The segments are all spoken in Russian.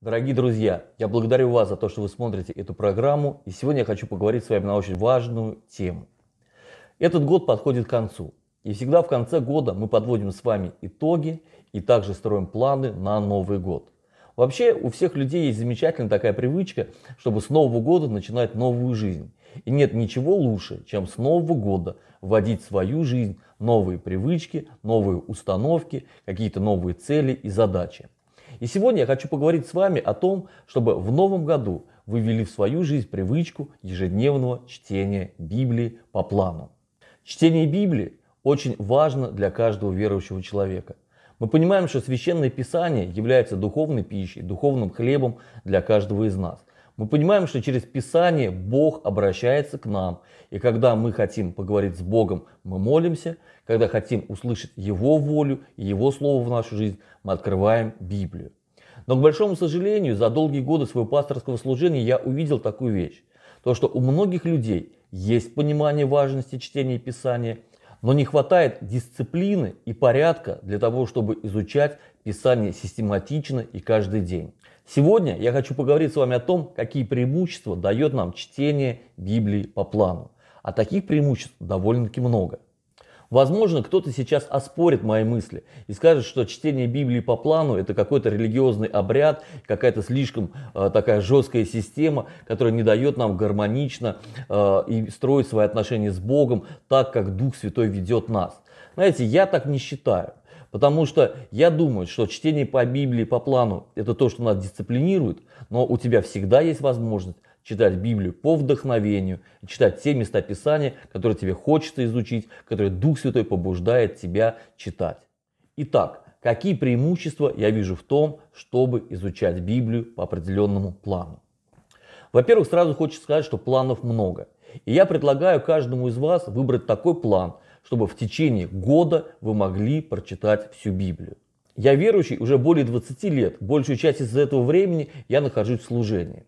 Дорогие друзья, я благодарю вас за то, что вы смотрите эту программу, и сегодня я хочу поговорить с вами на очень важную тему. Этот год подходит к концу, и всегда в конце года мы подводим с вами итоги и также строим планы на Новый год. Вообще у всех людей есть замечательная такая привычка, чтобы с Нового года начинать новую жизнь. И нет ничего лучше, чем с Нового года вводить в свою жизнь новые привычки, новые установки, какие-то новые цели и задачи. И сегодня я хочу поговорить с вами о том, чтобы в новом году вы ввели в свою жизнь привычку ежедневного чтения Библии по плану. Чтение Библии очень важно для каждого верующего человека. Мы понимаем, что священное писание является духовной пищей, духовным хлебом для каждого из нас. Мы понимаем, что через Писание Бог обращается к нам. И когда мы хотим поговорить с Богом, мы молимся. Когда хотим услышать Его волю и Его Слово в нашу жизнь, мы открываем Библию. Но, к большому сожалению, за долгие годы своего пасторского служения я увидел такую вещь. То, что у многих людей есть понимание важности чтения Писания, но не хватает дисциплины и порядка для того, чтобы изучать Писание систематично и каждый день. Сегодня я хочу поговорить с вами о том, какие преимущества дает нам чтение Библии по плану. А таких преимуществ довольно-таки много. Возможно, кто-то сейчас оспорит мои мысли и скажет, что чтение Библии по плану это какой-то религиозный обряд, какая-то слишком э, такая жесткая система, которая не дает нам гармонично э, и строить свои отношения с Богом так, как Дух Святой ведет нас. Знаете, я так не считаю. Потому что я думаю, что чтение по Библии, по плану, это то, что нас дисциплинирует, но у тебя всегда есть возможность читать Библию по вдохновению, читать те места Писания, которые тебе хочется изучить, которые Дух Святой побуждает тебя читать. Итак, какие преимущества я вижу в том, чтобы изучать Библию по определенному плану? Во-первых, сразу хочется сказать, что планов много. И я предлагаю каждому из вас выбрать такой план, чтобы в течение года вы могли прочитать всю Библию. Я верующий уже более 20 лет. Большую часть из этого времени я нахожусь в служении.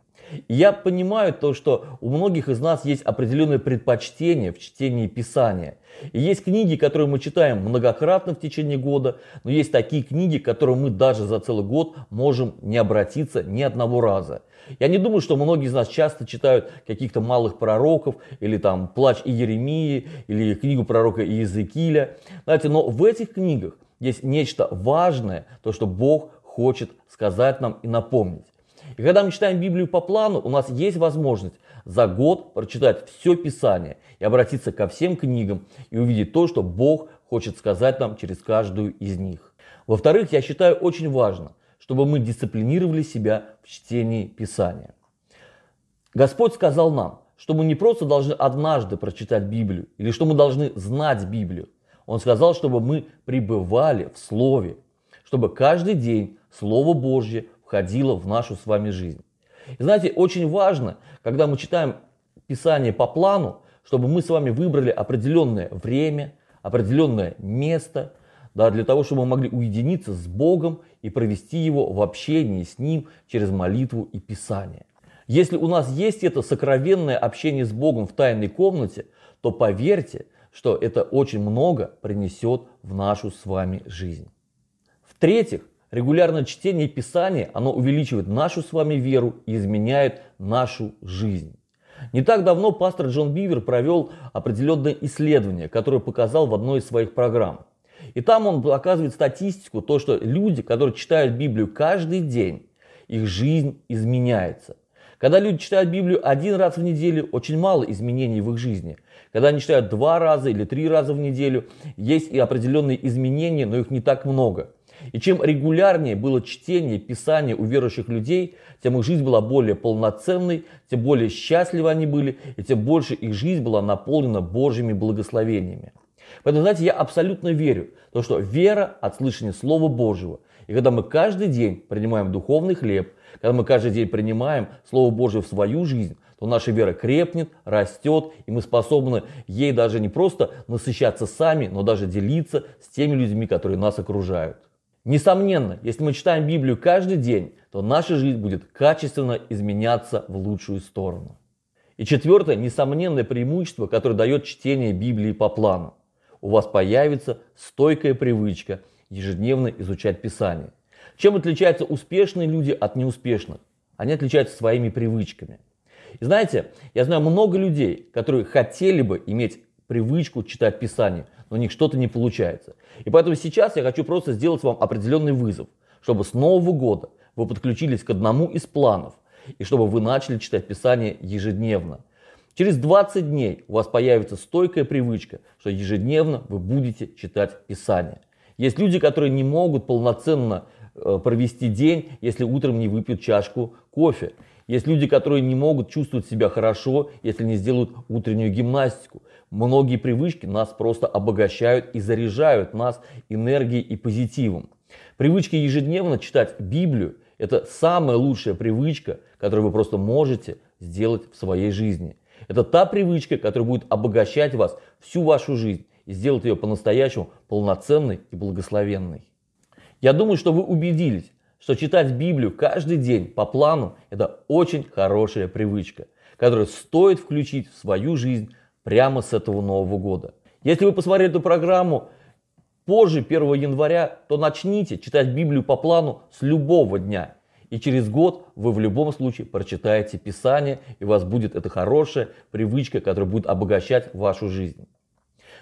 Я понимаю то, что у многих из нас есть определенные предпочтения в чтении Писания. И есть книги, которые мы читаем многократно в течение года, но есть такие книги, к которым мы даже за целый год можем не обратиться ни одного раза. Я не думаю, что многие из нас часто читают каких-то малых пророков, или там «Плач Иеремии или книгу пророка Иезекииля. Знаете, но в этих книгах есть нечто важное, то, что Бог хочет сказать нам и напомнить. И когда мы читаем Библию по плану, у нас есть возможность за год прочитать все Писание и обратиться ко всем книгам и увидеть то, что Бог хочет сказать нам через каждую из них. Во-вторых, я считаю очень важно, чтобы мы дисциплинировали себя в чтении Писания. Господь сказал нам, что мы не просто должны однажды прочитать Библию или что мы должны знать Библию. Он сказал, чтобы мы пребывали в Слове, чтобы каждый день Слово Божье входило в нашу с вами жизнь. И знаете, очень важно, когда мы читаем Писание по плану, чтобы мы с вами выбрали определенное время, определенное место, да, для того, чтобы мы могли уединиться с Богом и провести его в общении с Ним через молитву и Писание. Если у нас есть это сокровенное общение с Богом в тайной комнате, то поверьте, что это очень много принесет в нашу с вами жизнь. В-третьих, Регулярное чтение Писания, оно увеличивает нашу с вами веру и изменяет нашу жизнь. Не так давно пастор Джон Бивер провел определенное исследование, которое показал в одной из своих программ. И там он показывает статистику, то, что люди, которые читают Библию каждый день, их жизнь изменяется. Когда люди читают Библию один раз в неделю, очень мало изменений в их жизни. Когда они читают два раза или три раза в неделю, есть и определенные изменения, но их не так много. И чем регулярнее было чтение Писания у верующих людей, тем их жизнь была более полноценной, тем более счастливы они были, и тем больше их жизнь была наполнена Божьими благословениями. Поэтому, знаете, я абсолютно верю, то, что вера от слышания Слова Божьего. И когда мы каждый день принимаем духовный хлеб, когда мы каждый день принимаем Слово Божье в свою жизнь, то наша вера крепнет, растет, и мы способны ей даже не просто насыщаться сами, но даже делиться с теми людьми, которые нас окружают. Несомненно, если мы читаем Библию каждый день, то наша жизнь будет качественно изменяться в лучшую сторону. И четвертое, несомненное преимущество, которое дает чтение Библии по плану. У вас появится стойкая привычка ежедневно изучать Писание. Чем отличаются успешные люди от неуспешных? Они отличаются своими привычками. И знаете, я знаю много людей, которые хотели бы иметь привычку читать Писание, но у них что-то не получается. И поэтому сейчас я хочу просто сделать вам определенный вызов, чтобы с Нового года вы подключились к одному из планов, и чтобы вы начали читать Писание ежедневно. Через 20 дней у вас появится стойкая привычка, что ежедневно вы будете читать Писание. Есть люди, которые не могут полноценно э, провести день, если утром не выпьют чашку кофе. Есть люди, которые не могут чувствовать себя хорошо, если не сделают утреннюю гимнастику. Многие привычки нас просто обогащают и заряжают нас энергией и позитивом. Привычки ежедневно читать Библию – это самая лучшая привычка, которую вы просто можете сделать в своей жизни. Это та привычка, которая будет обогащать вас всю вашу жизнь и сделать ее по-настоящему полноценной и благословенной. Я думаю, что вы убедились, что читать Библию каждый день по плану – это очень хорошая привычка, которую стоит включить в свою жизнь прямо с этого Нового года. Если вы посмотрели эту программу позже 1 января, то начните читать Библию по плану с любого дня. И через год вы в любом случае прочитаете Писание, и у вас будет эта хорошая привычка, которая будет обогащать вашу жизнь.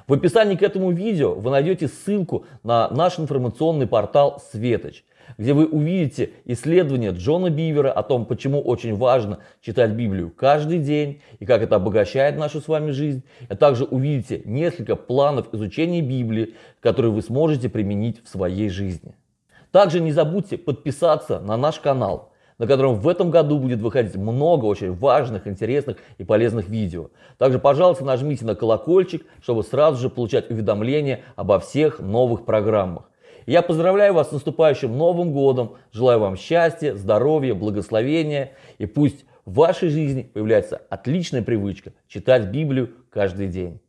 В описании к этому видео вы найдете ссылку на наш информационный портал «Светоч», где вы увидите исследование Джона Бивера о том, почему очень важно читать Библию каждый день и как это обогащает нашу с вами жизнь, а также увидите несколько планов изучения Библии, которые вы сможете применить в своей жизни. Также не забудьте подписаться на наш канал, на котором в этом году будет выходить много очень важных, интересных и полезных видео. Также, пожалуйста, нажмите на колокольчик, чтобы сразу же получать уведомления обо всех новых программах. Я поздравляю вас с наступающим Новым Годом, желаю вам счастья, здоровья, благословения и пусть в вашей жизни появляется отличная привычка читать Библию каждый день.